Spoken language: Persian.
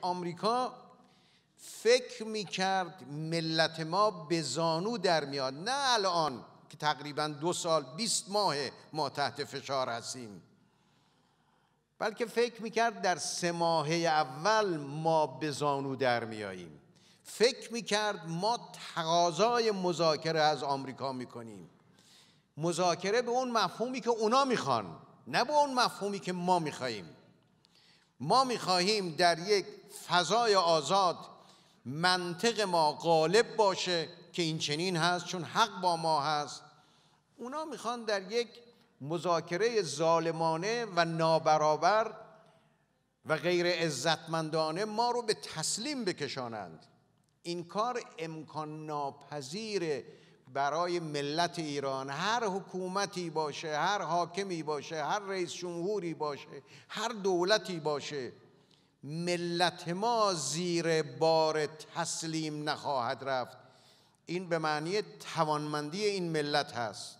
آمریکا فکر کرد ملت ما به زانو در میاد نه الان که تقریبا دو سال بیست ماه ما تحت فشار هستیم بلکه فکر کرد در سه ماه اول ما به زانو در میاییم فکر میکرد ما تقاضای مذاکره از آمریکا میکنیم مذاکره به اون مفهومی که اونا میخوان نه به اون مفهومی که ما میخواهیم ما میخواهیم در یک فضای آزاد منطق ما غالب باشه که این چنین هست چون حق با ما هست اونا میخوان در یک مذاکره ظالمانه و نابرابر و غیر عزتمندانه ما رو به تسلیم بکشانند این کار امکان ناپذیر برای ملت ایران هر حکومتی باشه هر حاکمی باشه هر رئیس جمهوری باشه هر دولتی باشه ملت ما زیر بار تسلیم نخواهد رفت این به معنی توانمندی این ملت هست